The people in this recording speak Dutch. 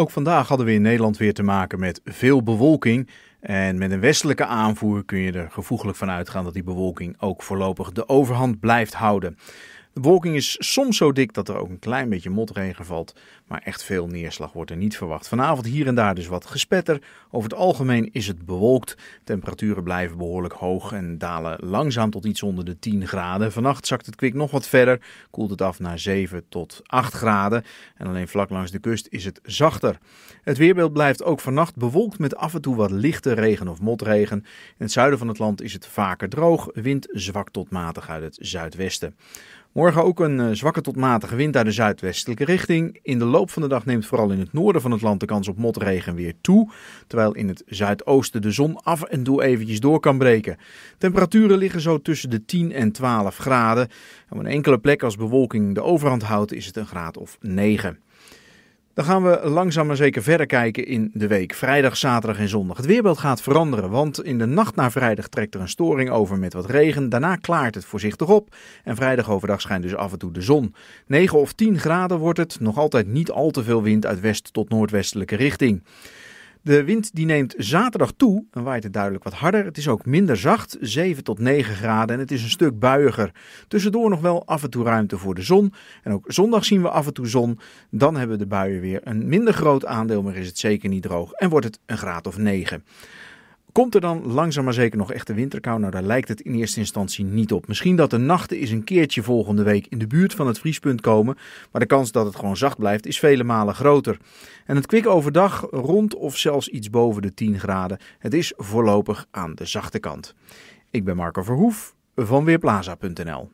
Ook vandaag hadden we in Nederland weer te maken met veel bewolking. En met een westelijke aanvoer kun je er gevoeglijk van uitgaan dat die bewolking ook voorlopig de overhand blijft houden. De bewolking is soms zo dik dat er ook een klein beetje motregen valt, maar echt veel neerslag wordt er niet verwacht. Vanavond hier en daar dus wat gespetter. Over het algemeen is het bewolkt. Temperaturen blijven behoorlijk hoog en dalen langzaam tot iets onder de 10 graden. Vannacht zakt het kwik nog wat verder, koelt het af naar 7 tot 8 graden en alleen vlak langs de kust is het zachter. Het weerbeeld blijft ook vannacht bewolkt met af en toe wat lichte regen of motregen. In het zuiden van het land is het vaker droog, wind zwak tot matig uit het zuidwesten. Morgen ook een eh, zwakke tot matige wind uit de zuidwestelijke richting. In de loop van de dag neemt vooral in het noorden van het land de kans op motregen weer toe. Terwijl in het zuidoosten de zon af en toe eventjes door kan breken. Temperaturen liggen zo tussen de 10 en 12 graden. op een enkele plek als bewolking de overhand houdt is het een graad of 9. Dan gaan we langzaam maar zeker verder kijken in de week. Vrijdag, zaterdag en zondag. Het weerbeeld gaat veranderen, want in de nacht naar vrijdag trekt er een storing over met wat regen. Daarna klaart het voorzichtig op. En vrijdag overdag schijnt dus af en toe de zon. 9 of 10 graden wordt het. Nog altijd niet al te veel wind uit west tot noordwestelijke richting. De wind die neemt zaterdag toe en waait het duidelijk wat harder. Het is ook minder zacht, 7 tot 9 graden en het is een stuk buiiger. Tussendoor nog wel af en toe ruimte voor de zon. En ook zondag zien we af en toe zon. Dan hebben de buien weer een minder groot aandeel, maar is het zeker niet droog en wordt het een graad of 9. Komt er dan langzaam maar zeker nog echte winterkou? Nou, daar lijkt het in eerste instantie niet op. Misschien dat de nachten eens een keertje volgende week in de buurt van het vriespunt komen, maar de kans dat het gewoon zacht blijft is vele malen groter. En het kwik overdag rond of zelfs iets boven de 10 graden. Het is voorlopig aan de zachte kant. Ik ben Marco Verhoef van Weerplaza.nl.